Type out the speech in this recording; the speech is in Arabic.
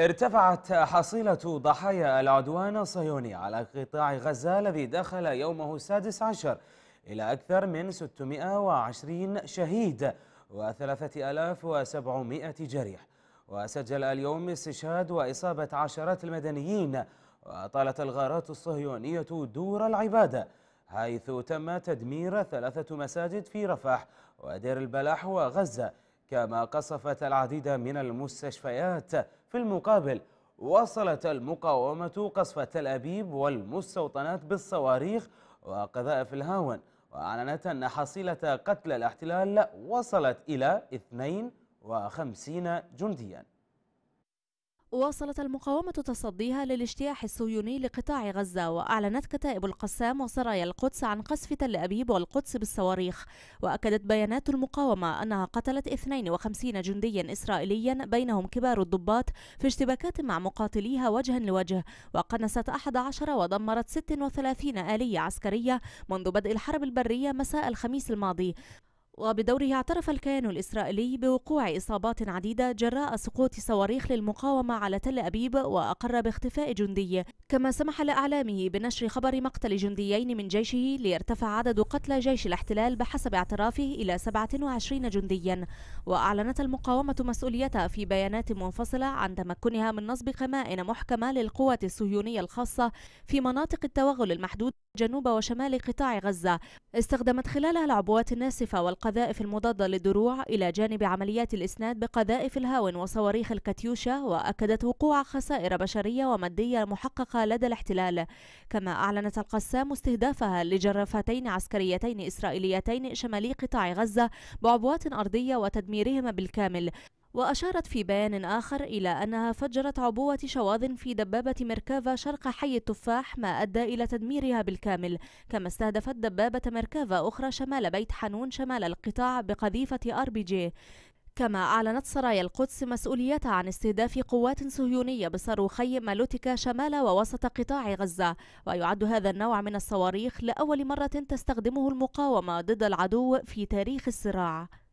ارتفعت حصيلة ضحايا العدوان الصهيوني على قطاع غزة الذي دخل يومه السادس عشر إلى أكثر من 620 شهيد و3700 جريح وسجل اليوم استشهاد وإصابة عشرات المدنيين وطالت الغارات الصهيونية دور العبادة حيث تم تدمير ثلاثة مساجد في رفح ودير البلح وغزة كما قصفت العديد من المستشفيات في المقابل واصلت المقاومة قصف تل أبيب والمستوطنات بالصواريخ وقذائف الهاون وأعلنت أن حصيلة قتل الاحتلال وصلت إلى 52 جندياً واصلت المقاومة تصديها للاجتياح الصهيوني لقطاع غزة وأعلنت كتائب القسام وسرايا القدس عن قصف تل أبيب والقدس بالصواريخ وأكدت بيانات المقاومة أنها قتلت 52 جنديا إسرائيليا بينهم كبار الضباط في اشتباكات مع مقاتليها وجها لوجه وقنست 11 ودمرت 36 آلية عسكرية منذ بدء الحرب البرية مساء الخميس الماضي وبدوره اعترف الكيان الإسرائيلي بوقوع إصابات عديدة جراء سقوط صواريخ للمقاومة على تل أبيب وأقر باختفاء جندي كما سمح لأعلامه بنشر خبر مقتل جنديين من جيشه ليرتفع عدد قتلى جيش الاحتلال بحسب اعترافه إلى 27 جنديا وأعلنت المقاومة مسؤوليتها في بيانات منفصلة عن تمكنها من نصب قمائن محكمة للقوات الصهيونية الخاصة في مناطق التوغل المحدود جنوب وشمال قطاع غزة استخدمت خلالها العبوات الناسفة والقذائف المضادة للدروع إلى جانب عمليات الإسناد بقذائف الهاون وصواريخ الكاتيوشا وأكدت وقوع خسائر بشرية ومادية محققة لدى الاحتلال كما أعلنت القسام استهدافها لجرافتين عسكريتين إسرائيليتين شمالي قطاع غزة بعبوات أرضية وتدميرهما بالكامل وأشارت في بيان آخر إلى أنها فجرت عبوة شواذ في دبابة مركافا شرق حي التفاح ما أدى إلى تدميرها بالكامل كما استهدفت دبابة مركافا أخرى شمال بيت حنون شمال القطاع بقذيفة أر بي جي كما أعلنت سرايا القدس مسؤوليتها عن استهداف قوات صهيونية بصاروخي مالوتيكا شمال ووسط قطاع غزة ويعد هذا النوع من الصواريخ لأول مرة تستخدمه المقاومة ضد العدو في تاريخ الصراع